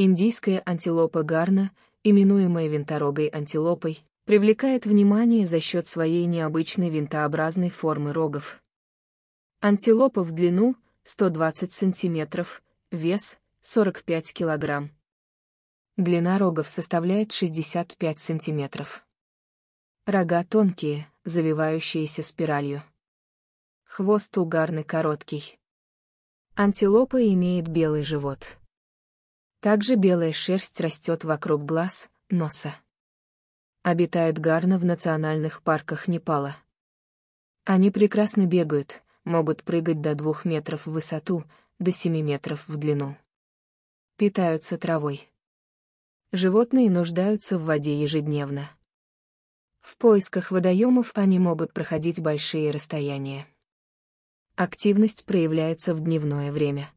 Индийская антилопа гарна, именуемая винторогой антилопой, привлекает внимание за счет своей необычной винтообразной формы рогов. Антилопа в длину 120 см, вес 45 кг. Длина рогов составляет 65 см. Рога тонкие, завивающиеся спиралью. Хвост у гарны короткий. Антилопа имеет белый живот. Также белая шерсть растет вокруг глаз, носа. Обитает гарна в национальных парках Непала. Они прекрасно бегают, могут прыгать до двух метров в высоту, до семи метров в длину. Питаются травой. Животные нуждаются в воде ежедневно. В поисках водоемов они могут проходить большие расстояния. Активность проявляется в дневное время.